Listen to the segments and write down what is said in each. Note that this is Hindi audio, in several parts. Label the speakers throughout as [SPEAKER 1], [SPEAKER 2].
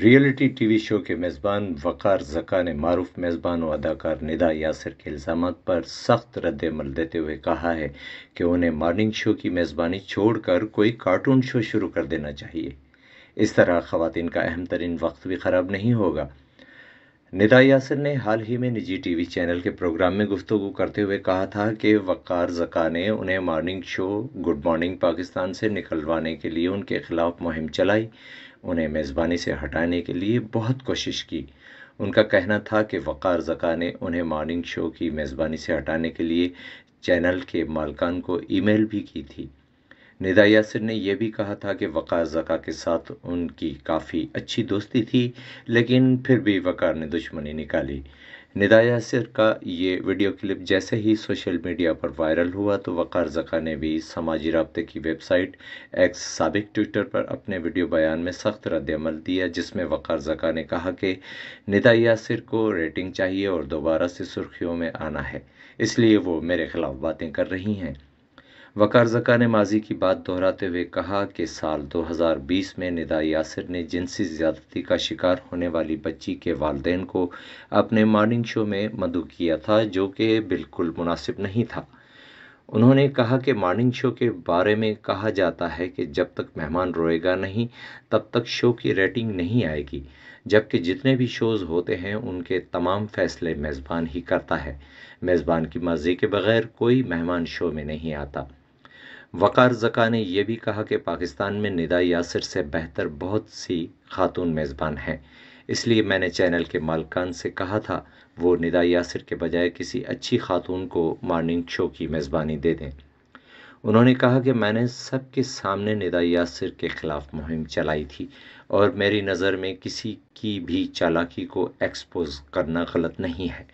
[SPEAKER 1] रियलिटी टीवी शो के मेज़बान वक़ार जका ने मरूफ मेज़बान व अदाकार निदा यासर के इल्ज़ाम पर सख्त रद्दमल देते हुए कहा है कि उन्हें मॉर्निंग शो की मेज़बानी छोड़कर कोई कार्टून शो शुरू कर देना चाहिए इस तरह ख़वान का अहम तरीन वक्त भी ख़राब नहीं होगा निदा यासर ने हाल ही में निजी टीवी चैनल के प्रोग्राम में गुफ्तु करते हुए कहा था कि वक़ार जका ने उन्हें morning show good morning Pakistan से निकलवाने के लिए उनके खिलाफ मुहिम चलाई उन्हें मेज़बानी से हटाने के लिए बहुत कोशिश की उनका कहना था कि वक़ार ज़का ने उन्हें मॉर्निंग शो की मेज़बानी से हटाने के लिए चैनल के मालकान को ईमेल भी की थी निदा यासर ने यह भी कहा था कि वक़ार ज़का के साथ उनकी काफ़ी अच्छी दोस्ती थी लेकिन फिर भी वक़ार ने दुश्मनी निकाली निदा यासिर का ये वीडियो क्लिप जैसे ही सोशल मीडिया पर वायरल हुआ तो वक़ार जका ने भी समाजी रबते की वेबसाइट एक्स सबक ट्विटर पर अपने वीडियो बयान में सख्त रद्दमल दिया जिसमें वक़ार जका ने कहा कि निदा यासिर को रेटिंग चाहिए और दोबारा से सुर्खियों में आना है इसलिए वो मेरे ख़िलाफ़ बातें कर रही हैं वकार जका ने माजी की बात दोहराते हुए कहा कि साल 2020 में निदा यासिर ने जिनसी ज़्यादती का शिकार होने वाली बच्ची के वालदेन को अपने मॉर्निंग शो में मदु किया था जो कि बिल्कुल मुनासिब नहीं था उन्होंने कहा कि मॉर्निंग शो के बारे में कहा जाता है कि जब तक मेहमान रोएगा नहीं तब तक शो की रेटिंग नहीं आएगी जबकि जितने भी शोज़ होते हैं उनके तमाम फैसले मेज़बान ही करता है मेज़बान की मर्ज़ी के बग़ैर कोई मेहमान शो में नहीं आता वकार जका ने यह भी कहा कि पाकिस्तान में निदा यासर से बेहतर बहुत सी खातून मेज़बान हैं इसलिए मैंने चैनल के मालकान से कहा था वो निदा यासर के बजाय किसी अच्छी खातून को मॉर्निंग शो की मेज़बानी दे दें उन्होंने कहा कि मैंने सबके सामने निदा यासर के ख़िलाफ़ मुहिम चलाई थी और मेरी नज़र में किसी की भी चालाकी को एक्सपोज करना गलत नहीं है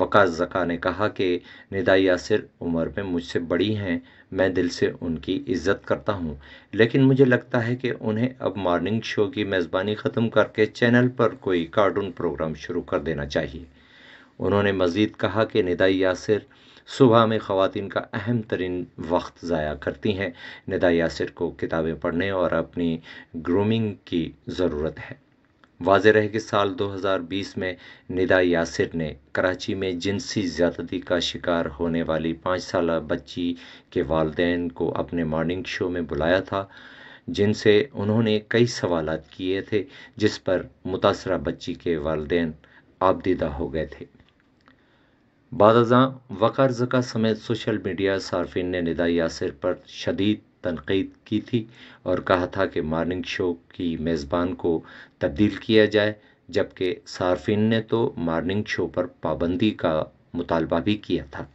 [SPEAKER 1] वक़ास ज़का ने कहा कि निदा यासिर उम्र में मुझसे बड़ी हैं मैं दिल से उनकी इज़्ज़त करता हूँ लेकिन मुझे लगता है कि उन्हें अब मॉर्निंग शो की मेज़बानी ख़त्म करके चैनल पर कोई कार्टून प्रोग्राम शुरू कर देना चाहिए उन्होंने मज़ीद कहा कि निदा यासिर सुबह में ख़वान का अहम तरीन वक्त ज़ाया करती हैं निदा यासिर को किताबें पढ़ने और अपनी ग्रूमिंग की ज़रूरत है वाज रहे कि साल 2020 में निदा यासिर ने कराची में जिनसी ज़्यादती का शिकार होने वाली पाँच साल बच्ची के वालदेन को अपने मॉर्निंग शो में बुलाया था जिनसे उन्होंने कई सवाल किए थे जिस पर मुतासरा बच्ची के वालदेन आपदीदा हो गए थे बाद वक़ार जका समेत सोशल मीडिया सार्फिन ने निदा यासिर पर शदीद तनकीद की थी और कहा था कि मॉर्निंग शो की मेज़बान को तब्दील किया जाए जबकि सार्फिन ने तो मॉर्निंग शो पर पाबंदी का मुतालबा भी किया था